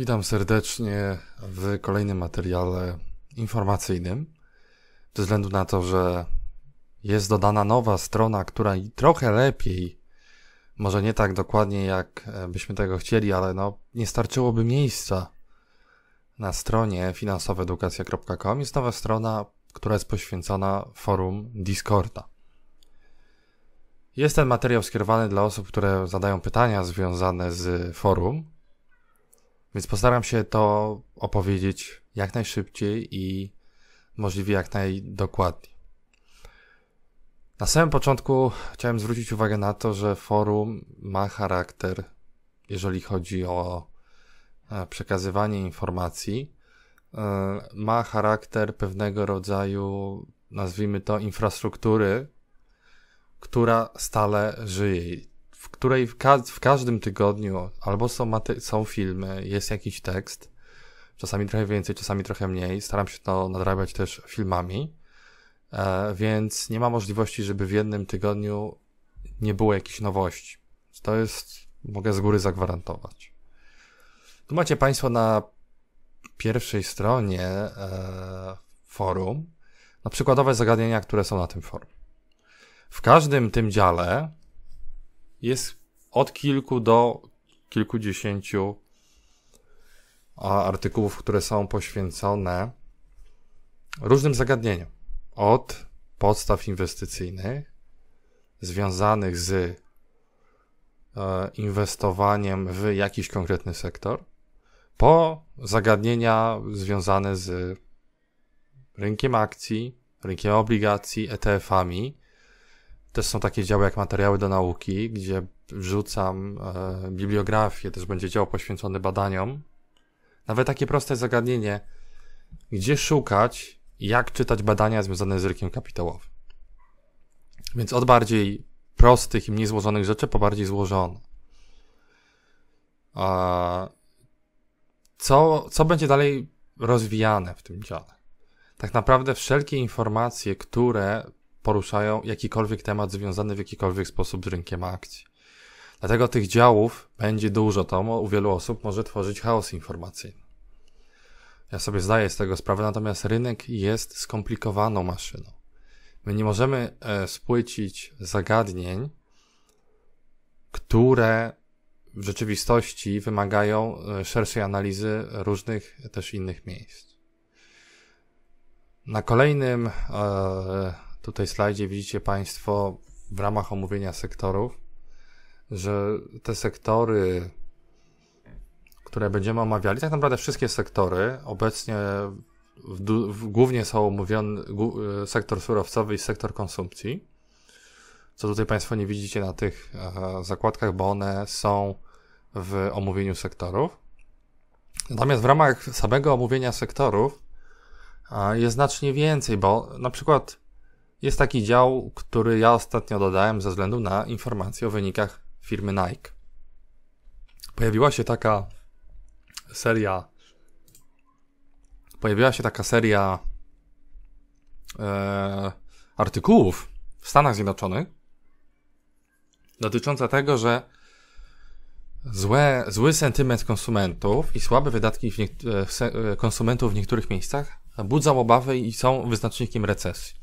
Witam serdecznie w kolejnym materiale informacyjnym. Ze względu na to, że jest dodana nowa strona, która trochę lepiej, może nie tak dokładnie jak e, byśmy tego chcieli, ale no, nie starczyłoby miejsca na stronie finansowedukacja.com jest nowa strona, która jest poświęcona forum Discorda. Jest ten materiał skierowany dla osób, które zadają pytania związane z forum więc postaram się to opowiedzieć jak najszybciej i możliwie jak najdokładniej. Na samym początku chciałem zwrócić uwagę na to, że forum ma charakter, jeżeli chodzi o e, przekazywanie informacji, e, ma charakter pewnego rodzaju, nazwijmy to, infrastruktury, która stale żyje w której w, ka w każdym tygodniu albo są, są filmy, jest jakiś tekst, czasami trochę więcej, czasami trochę mniej. Staram się to nadrabiać też filmami, e, więc nie ma możliwości, żeby w jednym tygodniu nie było jakichś nowości. To jest, mogę z góry zagwarantować. Tu macie Państwo na pierwszej stronie e, forum na no, przykładowe zagadnienia, które są na tym forum. W każdym tym dziale jest od kilku do kilkudziesięciu artykułów, które są poświęcone różnym zagadnieniom. Od podstaw inwestycyjnych związanych z e, inwestowaniem w jakiś konkretny sektor, po zagadnienia związane z rynkiem akcji, rynkiem obligacji, ETF-ami, też są takie działy jak materiały do nauki, gdzie wrzucam e, bibliografię, też będzie dział poświęcony badaniom. Nawet takie proste zagadnienie, gdzie szukać, jak czytać badania związane z rykiem kapitałowym. Więc od bardziej prostych i mniej złożonych rzeczy po bardziej złożone. A co, co będzie dalej rozwijane w tym dziale? Tak naprawdę wszelkie informacje, które poruszają jakikolwiek temat związany w jakikolwiek sposób z rynkiem akcji. Dlatego tych działów będzie dużo, to u wielu osób może tworzyć chaos informacyjny. Ja sobie zdaję z tego sprawę, natomiast rynek jest skomplikowaną maszyną. My nie możemy e, spłycić zagadnień, które w rzeczywistości wymagają e, szerszej analizy różnych też innych miejsc. Na kolejnym e, tutaj slajdzie widzicie Państwo w ramach omówienia sektorów, że te sektory, które będziemy omawiali, tak naprawdę wszystkie sektory obecnie w, w, głównie są omówione e, sektor surowcowy i sektor konsumpcji. Co tutaj Państwo nie widzicie na tych e, zakładkach, bo one są w omówieniu sektorów. Natomiast w ramach samego omówienia sektorów e, jest znacznie więcej, bo na przykład jest taki dział, który ja ostatnio dodałem ze względu na informacje o wynikach firmy Nike. Pojawiła się taka seria. Pojawiła się taka seria e, artykułów w Stanach Zjednoczonych dotycząca tego, że złe, zły sentyment konsumentów i słabe wydatki w e, e, konsumentów w niektórych miejscach budzą obawy i są wyznacznikiem recesji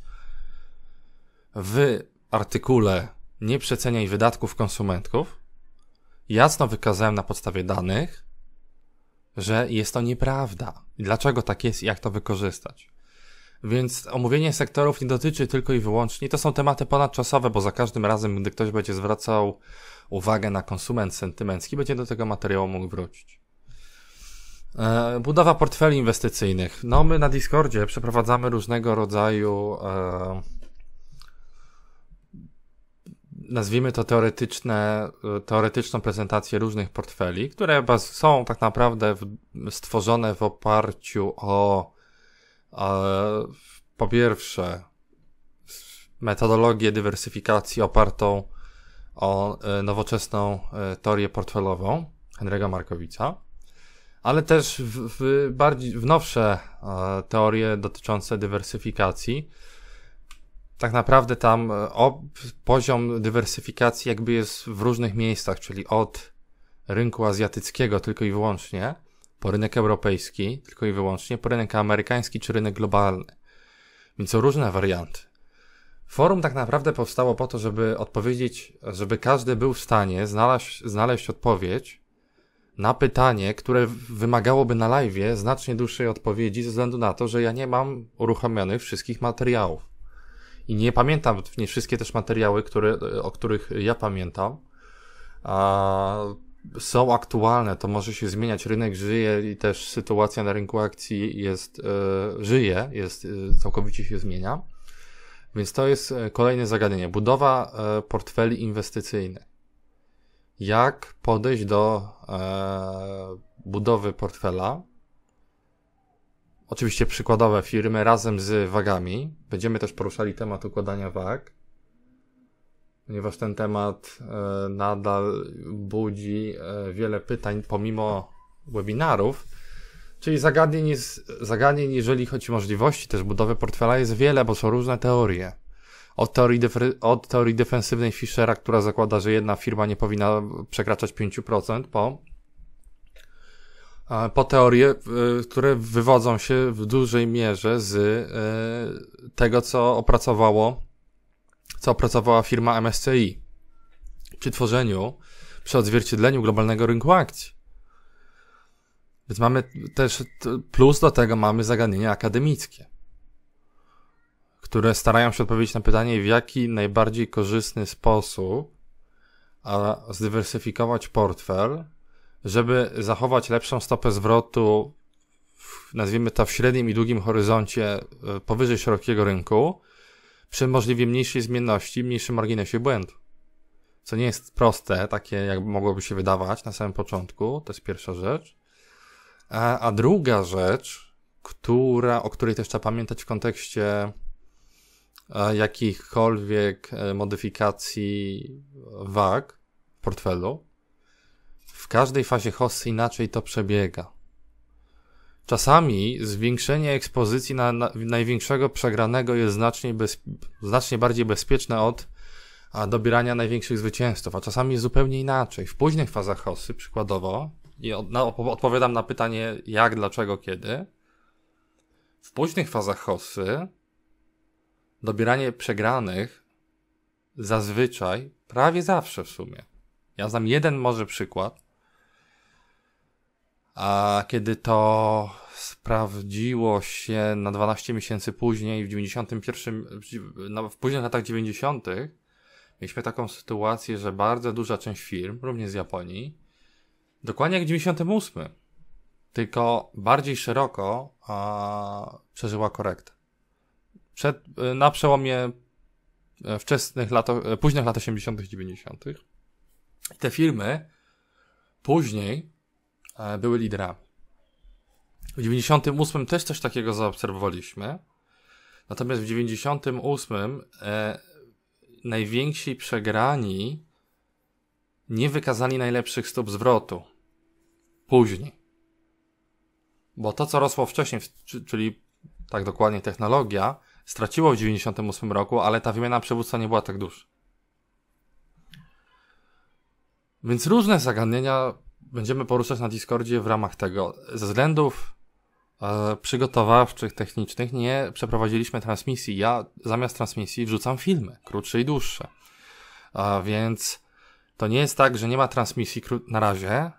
w artykule Nie przeceniaj wydatków konsumentów jasno wykazałem na podstawie danych, że jest to nieprawda. Dlaczego tak jest i jak to wykorzystać? Więc omówienie sektorów nie dotyczy tylko i wyłącznie, to są tematy ponadczasowe, bo za każdym razem, gdy ktoś będzie zwracał uwagę na konsument sentymencki, będzie do tego materiału mógł wrócić. E, budowa portfeli inwestycyjnych. No, my na Discordzie przeprowadzamy różnego rodzaju. E, nazwijmy to teoretyczne, e, teoretyczną prezentację różnych portfeli, które są tak naprawdę stworzone w oparciu o, e, po pierwsze metodologię dywersyfikacji opartą o e, nowoczesną teorię portfelową Henryka Markowica, ale też w, w bardziej w nowsze teorie dotyczące dywersyfikacji, tak naprawdę tam e, o, poziom dywersyfikacji jakby jest w różnych miejscach, czyli od rynku azjatyckiego tylko i wyłącznie, po rynek europejski tylko i wyłącznie, po rynek amerykański czy rynek globalny. Więc są różne warianty. Forum tak naprawdę powstało po to, żeby odpowiedzieć, żeby każdy był w stanie znaleźć, znaleźć odpowiedź na pytanie, które wymagałoby na live znacznie dłuższej odpowiedzi, ze względu na to, że ja nie mam uruchomionych wszystkich materiałów i nie pamiętam, nie wszystkie też materiały, które, e, o których ja pamiętam, a, są aktualne, to może się zmieniać. Rynek żyje i też sytuacja na rynku akcji jest, e, żyje, jest, e, całkowicie się zmienia. Więc to jest e, kolejne zagadnienie. Budowa e, portfeli inwestycyjnych. Jak podejść do e, budowy portfela, oczywiście przykładowe firmy razem z wagami. Będziemy też poruszali temat układania wag, ponieważ ten temat e, nadal budzi e, wiele pytań pomimo webinarów. Czyli zagadnień, jest, zagadnień, jeżeli chodzi o możliwości też budowy portfela, jest wiele, bo są różne teorie. Od teorii, od teorii defensywnej Fischera, która zakłada, że jedna firma nie powinna przekraczać 5%, po po teorie, które wywodzą się w dużej mierze z e, tego, co opracowało, co opracowała firma MSCI przy tworzeniu, przy odzwierciedleniu globalnego rynku akcji. Więc mamy też, plus do tego mamy zagadnienia akademickie, które starają się odpowiedzieć na pytanie, w jaki najbardziej korzystny sposób zdywersyfikować portfel żeby zachować lepszą stopę zwrotu, w, nazwijmy to w średnim i długim horyzoncie e, powyżej szerokiego rynku, przy możliwie mniejszej zmienności, mniejszym marginesie błędu. Co nie jest proste, takie jak mogłoby się wydawać na samym początku, to jest pierwsza rzecz. A, a druga rzecz, która, o której też trzeba pamiętać w kontekście e, jakichkolwiek e, modyfikacji wag w portfelu, w każdej fazie hossy inaczej to przebiega. Czasami zwiększenie ekspozycji na, na największego przegranego jest znacznie, bez, znacznie bardziej bezpieczne od a, dobierania największych zwycięzców, a czasami zupełnie inaczej. W późnych fazach hossy przykładowo, i od, na, odpowiadam na pytanie jak, dlaczego, kiedy, w późnych fazach hossy dobieranie przegranych zazwyczaj, prawie zawsze w sumie. Ja znam jeden może przykład, a kiedy to sprawdziło się na 12 miesięcy później, w 91, no, w późnych latach 90., mieliśmy taką sytuację, że bardzo duża część firm, również z Japonii, dokładnie jak w 98, tylko bardziej szeroko a, przeżyła korektę. Przed, na przełomie e, wczesnych lat, e, późnych lat 80., 90. te firmy później E, były liderami. W 98 też coś takiego zaobserwowaliśmy. Natomiast w 98 e, najwięksi przegrani nie wykazali najlepszych stóp zwrotu. Później. Bo to, co rosło wcześniej, czyli tak dokładnie technologia, straciło w 98 roku, ale ta wymiana przywództwa nie była tak duża. Więc różne zagadnienia będziemy poruszać na Discordzie w ramach tego. Ze względów e, przygotowawczych, technicznych nie przeprowadziliśmy transmisji. Ja zamiast transmisji wrzucam filmy, krótsze i dłuższe. E, więc to nie jest tak, że nie ma transmisji na razie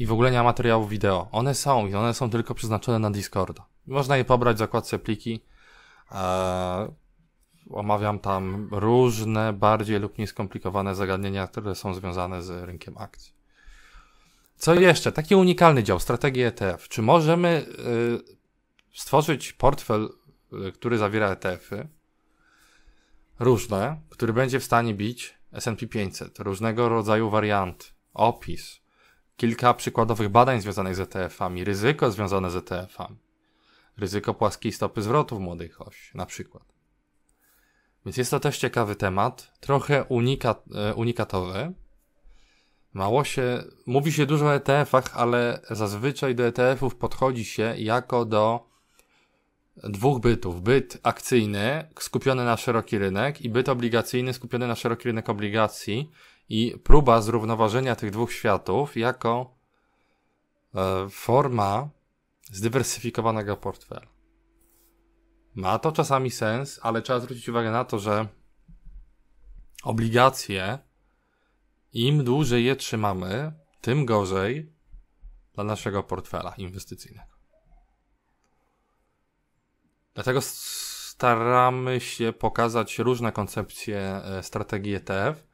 i w ogóle nie ma materiałów wideo. One są i one są tylko przeznaczone na Discorda. Można je pobrać w zakładce pliki. E, omawiam tam różne, bardziej lub mniej skomplikowane zagadnienia, które są związane z rynkiem akcji. Co jeszcze? Taki unikalny dział, strategie ETF. Czy możemy y, stworzyć portfel, y, który zawiera ETF-y różne, który będzie w stanie bić S&P 500, różnego rodzaju wariant, opis, kilka przykładowych badań związanych z ETF-ami, ryzyko związane z ETF-ami, ryzyko płaskiej stopy zwrotów młodych oś, na przykład. Więc jest to też ciekawy temat, trochę unika, y, unikatowy, Mało się, mówi się dużo o ETF-ach, ale zazwyczaj do ETF-ów podchodzi się jako do dwóch bytów. Byt akcyjny skupiony na szeroki rynek i byt obligacyjny skupiony na szeroki rynek obligacji i próba zrównoważenia tych dwóch światów jako e, forma zdywersyfikowanego portfela. Ma to czasami sens, ale trzeba zwrócić uwagę na to, że obligacje im dłużej je trzymamy, tym gorzej dla naszego portfela inwestycyjnego. Dlatego staramy się pokazać różne koncepcje e, strategii ETF.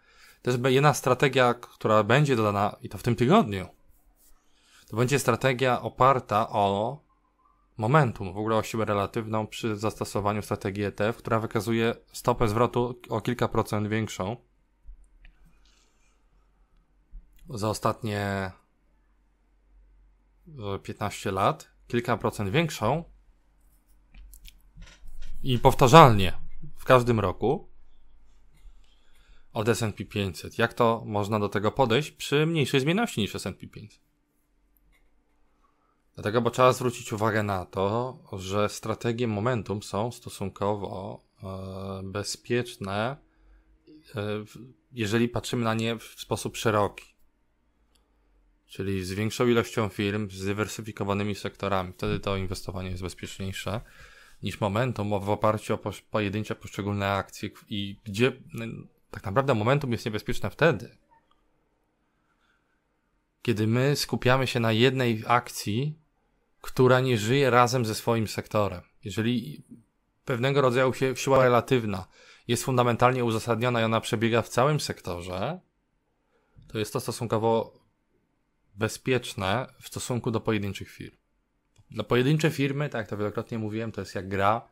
Też jedna strategia, która będzie dodana i to w tym tygodniu, to będzie strategia oparta o momentum, w ogóle o siłę relatywną przy zastosowaniu strategii ETF, która wykazuje stopę zwrotu o kilka procent większą za ostatnie 15 lat kilka procent większą i powtarzalnie w każdym roku od S&P 500. Jak to można do tego podejść przy mniejszej zmienności niż S&P 500? Dlatego, bo trzeba zwrócić uwagę na to, że strategie momentum są stosunkowo e, bezpieczne, e, jeżeli patrzymy na nie w sposób szeroki czyli z większą ilością firm, z dywersyfikowanymi sektorami. Wtedy to inwestowanie jest bezpieczniejsze niż momentum w oparciu o pojedyncze poszczególne akcje i gdzie tak naprawdę momentum jest niebezpieczne wtedy, kiedy my skupiamy się na jednej akcji, która nie żyje razem ze swoim sektorem. Jeżeli pewnego rodzaju siła relatywna jest fundamentalnie uzasadniona i ona przebiega w całym sektorze, to jest to stosunkowo bezpieczne w stosunku do pojedynczych firm. No, pojedyncze firmy, tak jak to wielokrotnie mówiłem, to jest jak gra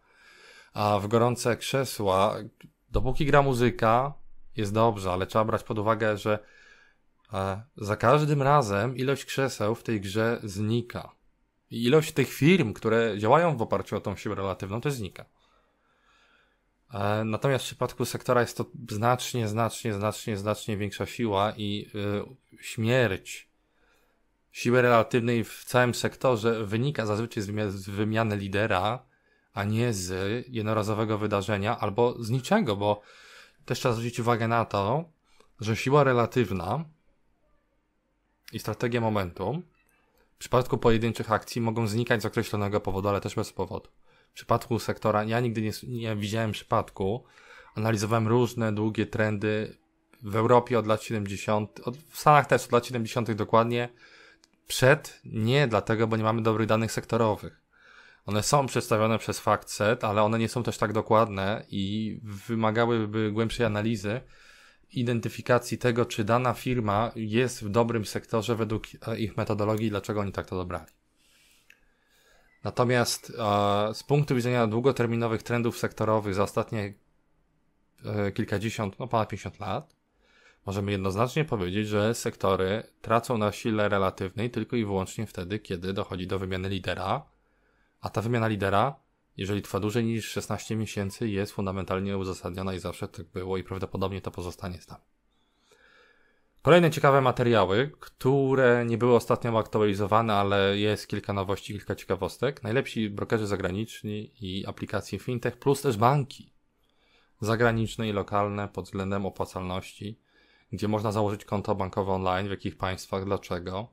a w gorące krzesła. Dopóki gra muzyka, jest dobrze, ale trzeba brać pod uwagę, że e, za każdym razem ilość krzeseł w tej grze znika. I ilość tych firm, które działają w oparciu o tą siłę relatywną, to znika. E, natomiast w przypadku sektora jest to znacznie, znacznie, znacznie, znacznie większa siła i y, śmierć siły relatywnej w całym sektorze wynika zazwyczaj z wymiany lidera, a nie z jednorazowego wydarzenia albo z niczego, bo też trzeba zwrócić uwagę na to, że siła relatywna i strategia momentum w przypadku pojedynczych akcji mogą znikać z określonego powodu, ale też bez powodu. W przypadku sektora, ja nigdy nie, nie widziałem przypadku, analizowałem różne długie trendy w Europie od lat 70, od, w Stanach też od lat 70 dokładnie, przed nie, dlatego, bo nie mamy dobrych danych sektorowych. One są przedstawione przez FactSet, ale one nie są też tak dokładne i wymagałyby głębszej analizy, identyfikacji tego, czy dana firma jest w dobrym sektorze według e, ich metodologii i dlaczego oni tak to dobrali. Natomiast e, z punktu widzenia długoterminowych trendów sektorowych za ostatnie e, kilkadziesiąt, no ponad 50 lat, Możemy jednoznacznie powiedzieć, że sektory tracą na sile relatywnej tylko i wyłącznie wtedy, kiedy dochodzi do wymiany lidera, a ta wymiana lidera, jeżeli trwa dłużej niż 16 miesięcy, jest fundamentalnie uzasadniona i zawsze tak było i prawdopodobnie to pozostanie tam. Kolejne ciekawe materiały, które nie były ostatnio aktualizowane, ale jest kilka nowości, kilka ciekawostek. Najlepsi brokerzy zagraniczni i aplikacje fintech, plus też banki zagraniczne i lokalne pod względem opłacalności gdzie można założyć konto bankowe online, w jakich państwach, dlaczego.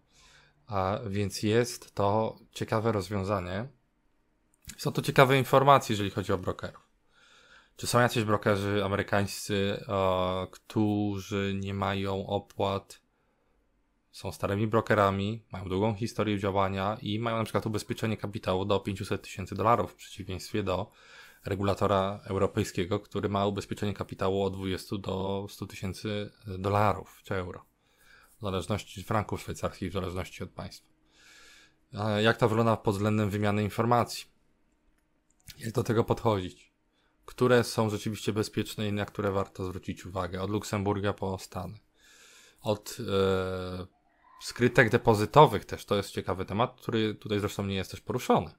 Więc jest to ciekawe rozwiązanie. Są to ciekawe informacje, jeżeli chodzi o brokerów. Czy są jacyś brokerzy amerykańscy, e, którzy nie mają opłat, są starymi brokerami, mają długą historię działania i mają na przykład ubezpieczenie kapitału do 500 tysięcy dolarów w przeciwieństwie do regulatora europejskiego, który ma ubezpieczenie kapitału od 20 do 100 tysięcy dolarów czy euro. W zależności franków szwajcarskich, w zależności od państwa. Jak to wygląda pod względem wymiany informacji? Jak do tego podchodzić? Które są rzeczywiście bezpieczne i na które warto zwrócić uwagę? Od Luksemburga po Stany. Od yy, skrytek depozytowych też to jest ciekawy temat, który tutaj zresztą nie jest też poruszony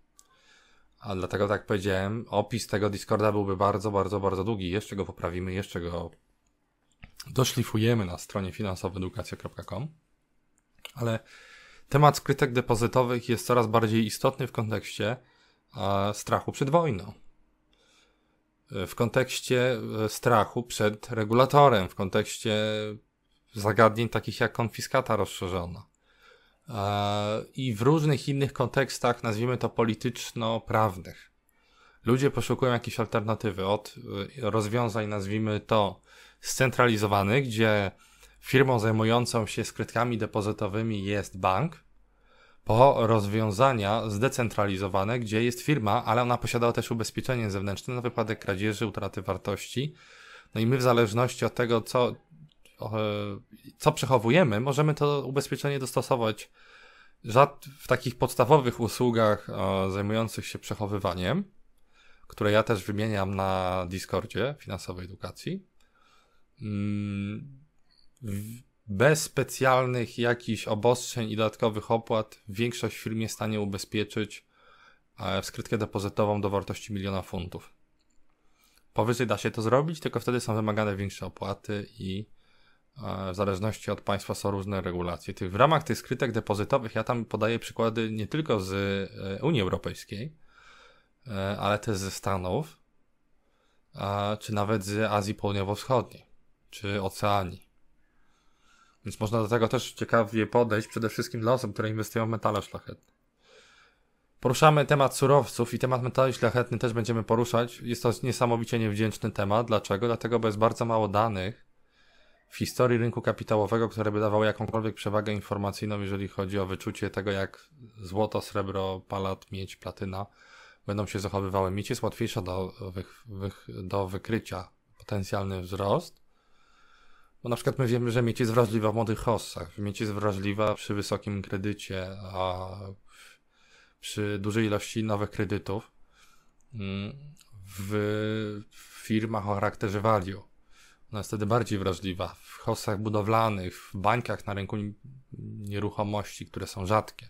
a dlatego tak powiedziałem, opis tego Discorda byłby bardzo, bardzo, bardzo długi. Jeszcze go poprawimy, jeszcze go doszlifujemy na stronie finansowedukacja.com. Ale temat skrytek depozytowych jest coraz bardziej istotny w kontekście e, strachu przed wojną. E, w kontekście e, strachu przed regulatorem, w kontekście zagadnień takich jak konfiskata rozszerzona. E, i w różnych innych kontekstach, nazwijmy to polityczno-prawnych. Ludzie poszukują jakiejś alternatywy od e, rozwiązań, nazwijmy to scentralizowanych, gdzie firmą zajmującą się skrytkami depozytowymi jest bank, po rozwiązania zdecentralizowane, gdzie jest firma, ale ona posiada też ubezpieczenie zewnętrzne na wypadek kradzieży, utraty wartości. No i my w zależności od tego, co, E, co przechowujemy, możemy to ubezpieczenie dostosować w takich podstawowych usługach e, zajmujących się przechowywaniem, które ja też wymieniam na Discordzie finansowej edukacji. Mm, bez specjalnych jakichś obostrzeń i dodatkowych opłat większość firm jest w stanie ubezpieczyć w e, skrytkę depozytową do wartości miliona funtów. Powyżej da się to zrobić, tylko wtedy są wymagane większe opłaty i E, w zależności od państwa są różne regulacje. W ramach tych skrytek depozytowych ja tam podaję przykłady nie tylko z e, Unii Europejskiej, e, ale też ze Stanów, czy nawet z Azji Południowo-Wschodniej, czy Oceanii. Więc można do tego też ciekawie podejść, przede wszystkim dla osób, które inwestują w metale szlachetne. Poruszamy temat surowców i temat metali szlachetnych też będziemy poruszać. Jest to niesamowicie niewdzięczny temat. Dlaczego? Dlatego, bo jest bardzo mało danych w historii rynku kapitałowego, które by dawały jakąkolwiek przewagę informacyjną, jeżeli chodzi o wyczucie tego, jak złoto, srebro, palat, miedź, platyna będą się zachowywały. Miedź jest łatwiejsza do, do wykrycia potencjalny wzrost, bo na przykład my wiemy, że miedź jest wrażliwa w młodych hossach, miedź jest wrażliwa przy wysokim kredycie, a przy dużej ilości nowych kredytów mm, w firmach o charakterze value ona no, jest wtedy bardziej wrażliwa. W hostach budowlanych, w bańkach na rynku nieruchomości, które są rzadkie.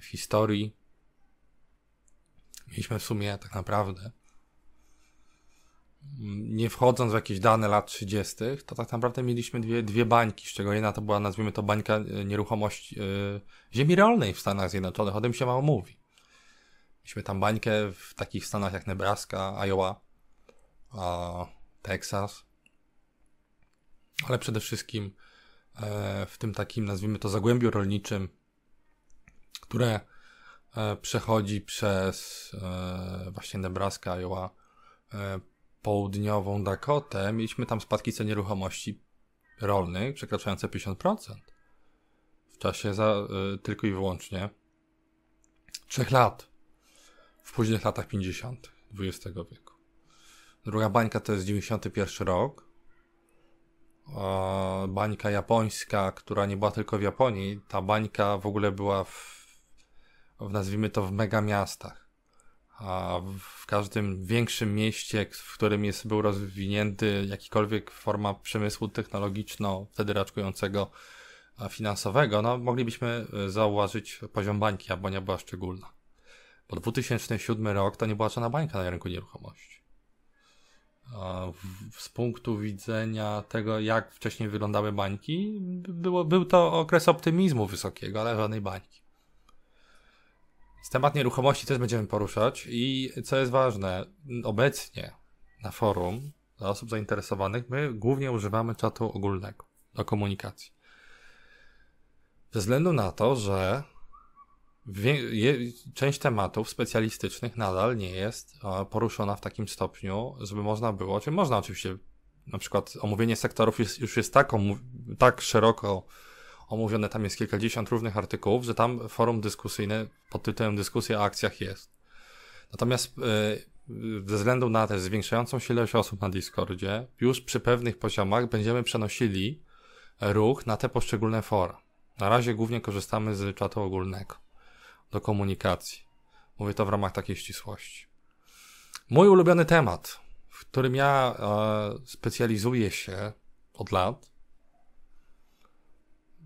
W historii mieliśmy w sumie tak naprawdę, nie wchodząc w jakieś dane lat 30., to tak naprawdę mieliśmy dwie, dwie bańki, z czego jedna to była, nazwijmy to, bańka e, nieruchomości yy, ziemi rolnej w Stanach Zjednoczonych. O tym się mało mówi. Mieliśmy tam bańkę w takich stanach jak Nebraska, Iowa, a Texas ale przede wszystkim e, w tym takim, nazwijmy to, zagłębiu rolniczym, które e, przechodzi przez e, właśnie Nebraska, Iowa, południową Dakotę, mieliśmy tam spadki cen nieruchomości rolnych przekraczające 50% w czasie za, tylko i wyłącznie trzech lat w późnych latach 50. XX wieku. Druga bańka to jest 91 rok, e, bańka japońska, która nie była tylko w Japonii, ta bańka w ogóle była w, w nazwijmy to w mega miastach. A w każdym większym mieście, w którym jest, był rozwinięty jakikolwiek forma przemysłu technologiczno, wtedy raczkującego finansowego, no, moglibyśmy y, zauważyć poziom bańki. Japonia była szczególna. Bo 2007 rok to nie była żadna bańka na rynku nieruchomości z punktu widzenia tego, jak wcześniej wyglądały bańki, było, był to okres optymizmu wysokiego, ale żadnej bańki. Temat nieruchomości też będziemy poruszać i co jest ważne, obecnie na forum dla osób zainteresowanych my głównie używamy czatu ogólnego do komunikacji. Ze względu na to, że część tematów specjalistycznych nadal nie jest e, poruszona w takim stopniu, żeby można było, czy można oczywiście, na przykład omówienie sektorów jest, już jest tak, tak szeroko omówione, tam jest kilkadziesiąt różnych artykułów, że tam forum dyskusyjne pod tytułem Dyskusja o akcjach jest. Natomiast e, ze względu na też zwiększającą się ilość osób na Discordzie, już przy pewnych poziomach będziemy przenosili ruch na te poszczególne fora. Na razie głównie korzystamy z czatu ogólnego do komunikacji. Mówię to w ramach takiej ścisłości. Mój ulubiony temat, w którym ja e, specjalizuję się od lat.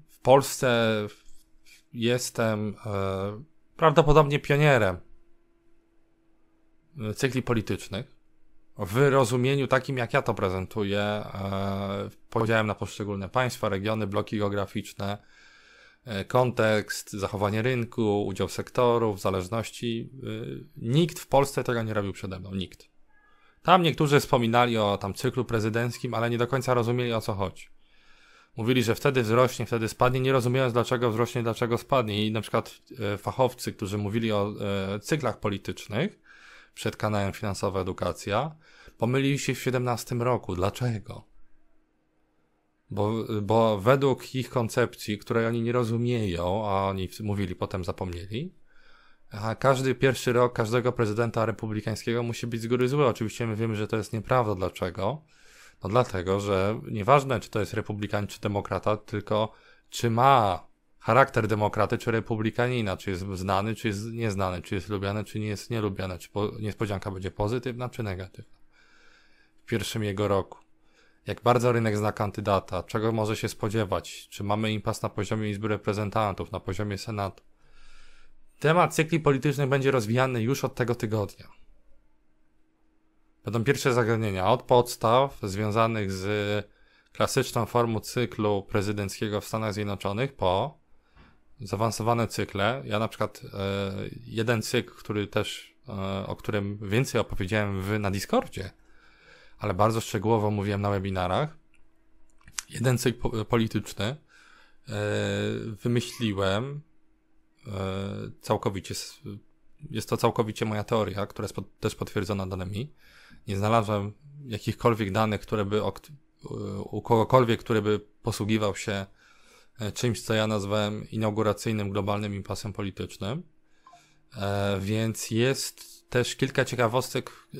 W Polsce jestem e, prawdopodobnie pionierem e, cykli politycznych w rozumieniu takim, jak ja to prezentuję, e, podziałem na poszczególne państwa, regiony, bloki geograficzne, E, kontekst, zachowanie rynku, udział sektorów, zależności. E, nikt w Polsce tego nie robił przede mną, nikt. Tam niektórzy wspominali o tam cyklu prezydenckim, ale nie do końca rozumieli o co chodzi. Mówili, że wtedy wzrośnie, wtedy spadnie, nie rozumiejąc dlaczego wzrośnie, dlaczego spadnie. I na przykład e, fachowcy, którzy mówili o cyklach politycznych przed kanałem Finansowa Edukacja, pomylili się w 17 roku. Dlaczego? bo, bo według ich koncepcji, której oni nie rozumieją, a oni mówili potem zapomnieli, a każdy pierwszy rok każdego prezydenta republikańskiego musi być z góry zły. Oczywiście my wiemy, że to jest nieprawda. Dlaczego? No dlatego, że nieważne, czy to jest republikan czy demokrata, tylko czy ma charakter demokraty, czy republikanina, czy jest znany, czy jest nieznany, czy jest lubiany, czy nie jest nielubiany, czy niespodzianka będzie pozytywna, czy negatywna. W pierwszym jego roku jak bardzo rynek zna kandydata, czego może się spodziewać, czy mamy impas na poziomie Izby Reprezentantów, na poziomie Senatu. Temat cykli politycznych będzie rozwijany już od tego tygodnia. Będą pierwsze zagadnienia od podstaw związanych z klasyczną formą cyklu prezydenckiego w Stanach Zjednoczonych po zaawansowane cykle. Ja na przykład e, jeden cykl, który też, e, o którym więcej opowiedziałem w, na Discordzie, ale bardzo szczegółowo mówiłem na webinarach. Jeden cykl polityczny e, wymyśliłem e, całkowicie. Jest to całkowicie moja teoria, która jest też potwierdzona danymi. Nie znalazłem jakichkolwiek danych, które by u kogokolwiek, który by posługiwał się e, czymś, co ja nazwałem inauguracyjnym globalnym impasem politycznym. Więc jest też kilka ciekawostek, e,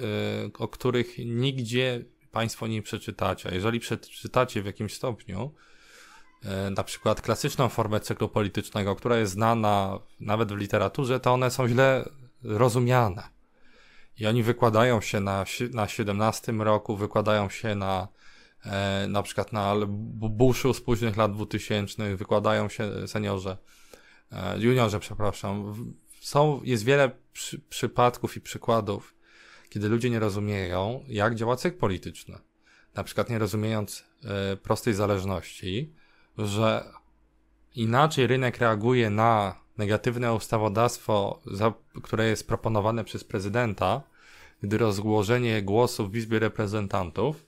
o których nigdzie Państwo nie przeczytacie. A jeżeli przeczytacie w jakimś stopniu, e, na przykład klasyczną formę cyklu politycznego, która jest znana nawet w literaturze, to one są źle rozumiane. I oni wykładają się na, na 17 roku, wykładają się na e, na przykład na buszu z późnych lat 2000, wykładają się seniorzy, juniorze, przepraszam, są, jest wiele przy, przypadków i przykładów, kiedy ludzie nie rozumieją, jak działa cykl polityczny. Na przykład nie rozumiejąc y, prostej zależności, że inaczej rynek reaguje na negatywne ustawodawstwo, za, które jest proponowane przez prezydenta, gdy rozgłożenie głosów w Izbie Reprezentantów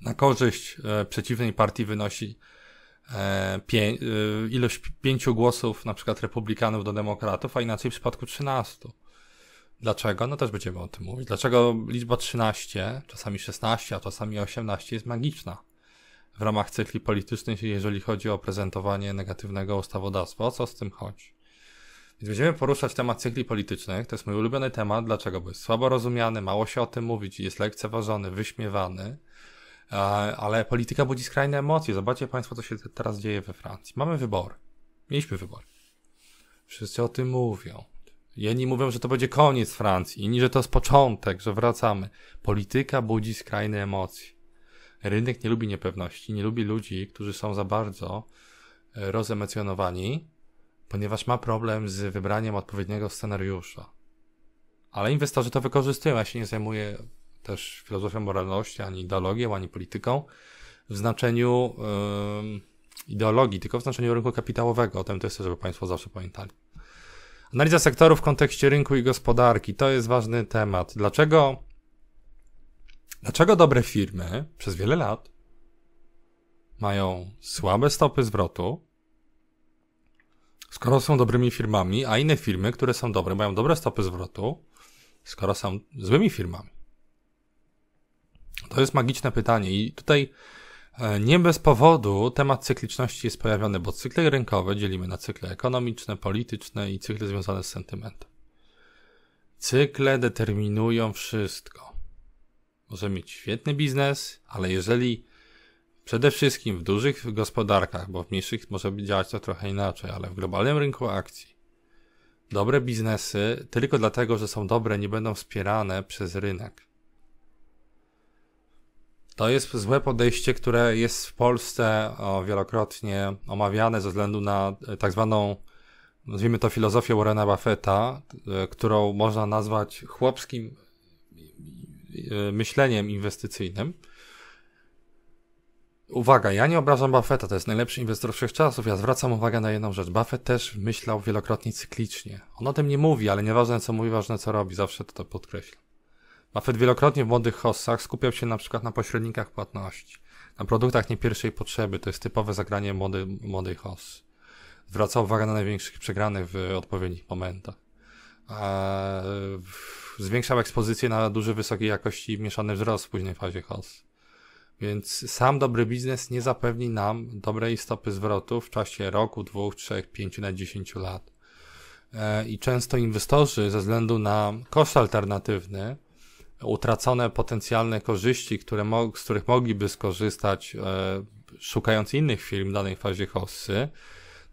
na korzyść y, przeciwnej partii wynosi E, e, ilość pięciu głosów na przykład republikanów do demokratów, a inaczej w przypadku 13. Dlaczego? No też będziemy o tym mówić. Dlaczego liczba 13, czasami 16, a czasami 18 jest magiczna w ramach cykli politycznych, jeżeli chodzi o prezentowanie negatywnego ustawodawstwa? O co z tym chodzi? Więc będziemy poruszać temat cykli politycznych. To jest mój ulubiony temat. Dlaczego? Bo jest słabo rozumiany, mało się o tym mówić, jest lekceważony, wyśmiewany. E, ale polityka budzi skrajne emocje. Zobaczcie Państwo, co się teraz dzieje we Francji. Mamy wybory. Mieliśmy wybory. Wszyscy o tym mówią. Jedni mówią, że to będzie koniec Francji, inni, że to jest początek, że wracamy. Polityka budzi skrajne emocje. Rynek nie lubi niepewności, nie lubi ludzi, którzy są za bardzo e, rozemocjonowani, ponieważ ma problem z wybraniem odpowiedniego scenariusza. Ale inwestorzy to wykorzystują. Ja się nie zajmuję też filozofią moralności, ani ideologią, ani polityką, w znaczeniu yy, ideologii, tylko w znaczeniu rynku kapitałowego. O tym też chcę, żeby Państwo zawsze pamiętali. Analiza sektorów w kontekście rynku i gospodarki to jest ważny temat. Dlaczego, dlaczego dobre firmy przez wiele lat mają słabe stopy zwrotu, skoro są dobrymi firmami, a inne firmy, które są dobre, mają dobre stopy zwrotu, skoro są złymi firmami? To jest magiczne pytanie i tutaj e, nie bez powodu temat cykliczności jest pojawiony, bo cykle rynkowe dzielimy na cykle ekonomiczne, polityczne i cykle związane z sentymentem. Cykle determinują wszystko. Możemy mieć świetny biznes, ale jeżeli przede wszystkim w dużych gospodarkach, bo w mniejszych może działać to trochę inaczej, ale w globalnym rynku akcji, dobre biznesy tylko dlatego, że są dobre, nie będą wspierane przez rynek to jest złe podejście, które jest w Polsce wielokrotnie omawiane ze względu na e, tak zwaną, nazwijmy to filozofię Warrena Buffetta, e, którą można nazwać chłopskim e, myśleniem inwestycyjnym. Uwaga, ja nie obrażam Buffetta, to jest najlepszy inwestor wszechczasów. Ja zwracam uwagę na jedną rzecz. Buffett też myślał wielokrotnie cyklicznie. On o tym nie mówi, ale nieważne co mówi, ważne co robi, zawsze to, to podkreśla. Buffett wielokrotnie w młodych hossach skupiał się na przykład na pośrednikach płatności, na produktach nie pierwszej potrzeby, to jest typowe zagranie młody, młodej hossy. Zwracał uwagę na największych przegranych w odpowiednich momentach. A, zwiększał ekspozycję na duże, wysokiej jakości mieszany wzrost w późnej fazie hossy. Więc sam dobry biznes nie zapewni nam dobrej stopy zwrotu w czasie roku, dwóch, trzech, pięciu, na dziesięciu lat. E, I często inwestorzy ze względu na koszt alternatywny utracone potencjalne korzyści, które z których mogliby skorzystać e, szukając innych firm w danej fazie hossy,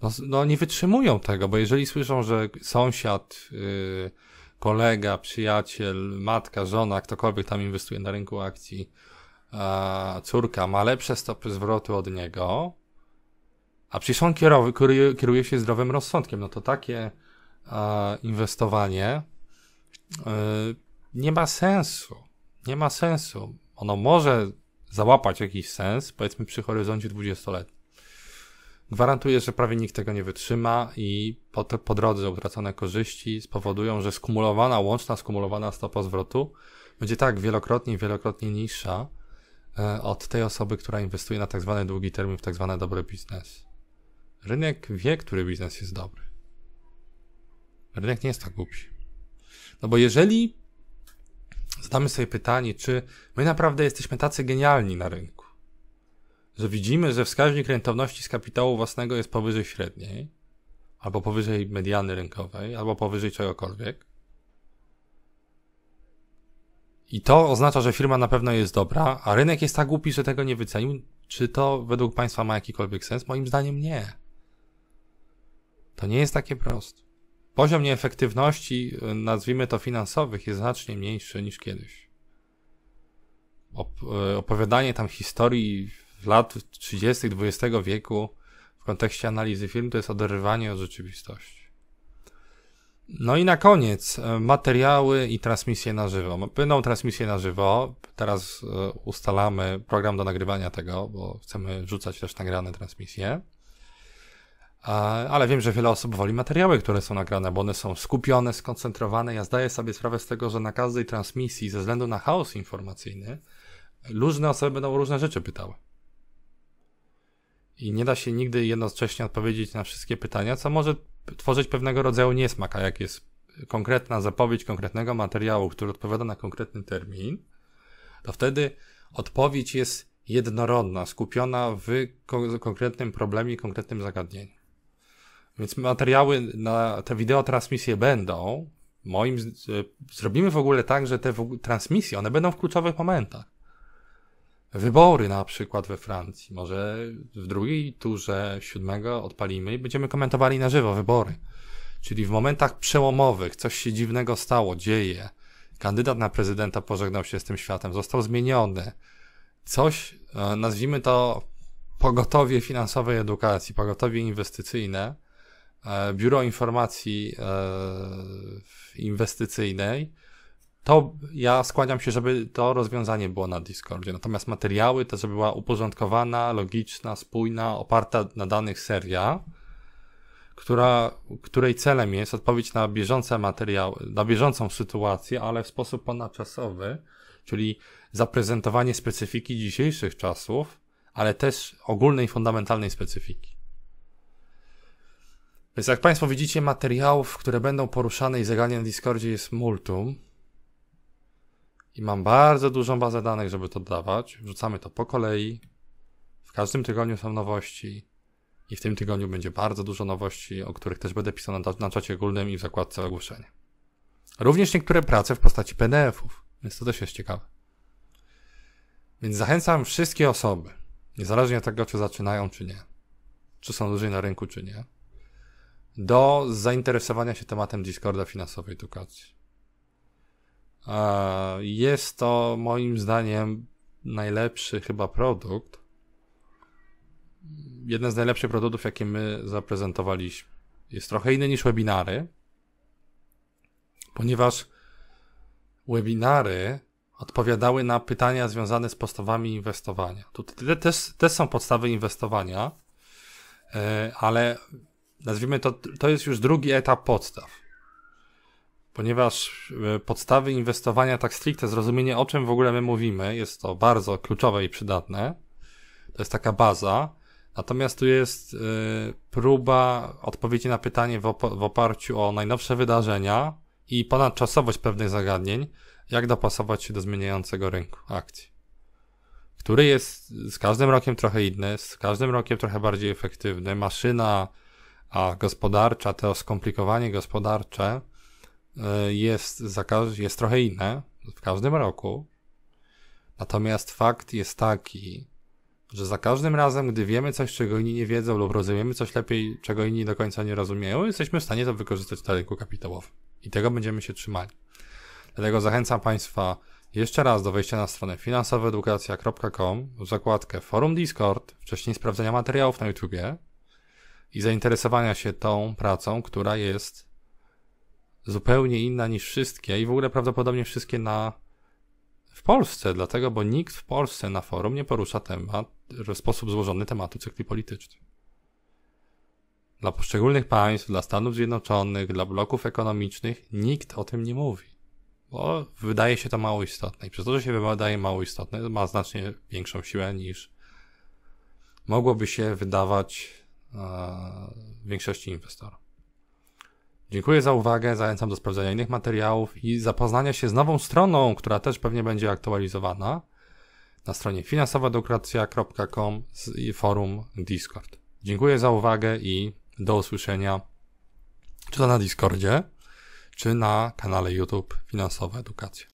no, no nie wytrzymują tego, bo jeżeli słyszą, że sąsiad, y, kolega, przyjaciel, matka, żona, ktokolwiek tam inwestuje na rynku akcji, a córka ma lepsze stopy zwrotu od niego, a przecież on kierowy, kieruje, się zdrowym rozsądkiem, no to takie a, inwestowanie yy, nie ma sensu. Nie ma sensu. Ono może załapać jakiś sens, powiedzmy przy horyzoncie 20-letnim. Gwarantuję, że prawie nikt tego nie wytrzyma i po, te, po drodze utracone korzyści spowodują, że skumulowana, łączna skumulowana stopa zwrotu będzie tak wielokrotnie, wielokrotnie niższa e, od tej osoby, która inwestuje na tak zwany długi termin w tak zwany dobry biznes. Rynek wie, który biznes jest dobry. Rynek nie jest tak głupi. No bo jeżeli zadamy sobie pytanie, czy my naprawdę jesteśmy tacy genialni na rynku, że widzimy, że wskaźnik rentowności z kapitału własnego jest powyżej średniej, albo powyżej mediany rynkowej, albo powyżej czegokolwiek. I to oznacza, że firma na pewno jest dobra, a rynek jest tak głupi, że tego nie wycenił. Czy to według Państwa ma jakikolwiek sens? Moim zdaniem nie. To nie jest takie proste. Poziom nieefektywności, nazwijmy to finansowych, jest znacznie mniejszy niż kiedyś. Op e, opowiadanie tam historii lat 30. XX wieku w kontekście analizy filmu to jest oderwanie od rzeczywistości. No i na koniec e, materiały i transmisje na żywo. Będą transmisje na żywo. Teraz e, ustalamy program do nagrywania tego, bo chcemy rzucać też nagrane transmisje ale wiem, że wiele osób woli materiały, które są nagrane, bo one są skupione, skoncentrowane. Ja zdaję sobie sprawę z tego, że na każdej transmisji, ze względu na chaos informacyjny, różne osoby będą różne rzeczy pytały. I nie da się nigdy jednocześnie odpowiedzieć na wszystkie pytania, co może tworzyć pewnego rodzaju niesmak, a jak jest konkretna zapowiedź konkretnego materiału, który odpowiada na konkretny termin, to wtedy odpowiedź jest jednorodna, skupiona w konkretnym problemie, konkretnym zagadnieniu. Więc materiały na te wideo transmisje będą. Moim e, zrobimy w ogóle tak, że te transmisje one będą w kluczowych momentach. Wybory na przykład we Francji. Może w drugiej turze siódmego odpalimy i będziemy komentowali na żywo wybory. Czyli w momentach przełomowych coś się dziwnego stało, dzieje. Kandydat na prezydenta pożegnał się z tym światem, został zmieniony. Coś, e, nazwijmy to pogotowie finansowej edukacji, pogotowie inwestycyjne, E, Biuro Informacji e, Inwestycyjnej, to ja skłaniam się, żeby to rozwiązanie było na Discordzie. Natomiast materiały to, żeby była uporządkowana, logiczna, spójna, oparta na danych seria, która, której celem jest odpowiedź na bieżące materiały, na bieżącą sytuację, ale w sposób ponadczasowy, czyli zaprezentowanie specyfiki dzisiejszych czasów, ale też ogólnej, fundamentalnej specyfiki. Więc jak Państwo widzicie, materiałów, które będą poruszane i zegania na Discordzie jest multum. I mam bardzo dużą bazę danych, żeby to dodawać. Wrzucamy to po kolei. W każdym tygodniu są nowości. I w tym tygodniu będzie bardzo dużo nowości, o których też będę pisał na, na czacie ogólnym i w zakładce ogłoszenia. Również niektóre prace w postaci PDF-ów, więc to też jest ciekawe. Więc zachęcam wszystkie osoby, niezależnie od tego, czy zaczynają, czy nie, czy są dłużej na rynku, czy nie, do zainteresowania się tematem Discorda finansowej edukacji. E, jest to moim zdaniem najlepszy chyba produkt. Jeden z najlepszych produktów, jakie my zaprezentowaliśmy. Jest trochę inny niż webinary, ponieważ webinary odpowiadały na pytania związane z podstawami inwestowania. Tutaj też, też są podstawy inwestowania, e, ale nazwijmy to, to jest już drugi etap podstaw. Ponieważ e, podstawy inwestowania, tak stricte zrozumienie, o czym w ogóle my mówimy, jest to bardzo kluczowe i przydatne. To jest taka baza. Natomiast tu jest e, próba odpowiedzi na pytanie w, oparciu o najnowsze wydarzenia i ponadczasowość pewnych zagadnień, jak dopasować się do zmieniającego rynku akcji który jest z każdym rokiem trochę inny, z każdym rokiem trochę bardziej efektywny. Maszyna a gospodarcza, to skomplikowanie gospodarcze e, jest, za, jest trochę inne w każdym roku. Natomiast fakt jest taki, że za każdym razem, gdy wiemy coś, czego inni nie wiedzą, lub rozumiemy coś lepiej, czego inni do końca nie rozumieją, jesteśmy w stanie to wykorzystać w rynku kapitałowym. I tego będziemy się trzymali. Dlatego zachęcam Państwa jeszcze raz do wejścia na stronę finansowedukacja.com, w zakładkę forum Discord, wcześniej sprawdzenia materiałów na YouTubie, i zainteresowania się tą pracą, która jest zupełnie inna niż wszystkie i w ogóle prawdopodobnie wszystkie na w Polsce, dlatego, bo nikt w Polsce na forum nie porusza temat, w sposób złożony tematu cykli politycznych. Dla poszczególnych państw, dla Stanów Zjednoczonych, dla bloków ekonomicznych nikt o tym nie mówi, bo wydaje się to mało istotne. I przez to, że się wydaje mało istotne, ma znacznie większą siłę niż mogłoby się wydawać E, większości inwestorów. Dziękuję za uwagę, zachęcam do sprawdzenia innych materiałów i zapoznania się z nową stroną, która też pewnie będzie aktualizowana na stronie finansowadokracja.com i forum Discord. Dziękuję za uwagę i do usłyszenia czy to na Discordzie, czy na kanale YouTube Finansowa Edukacja.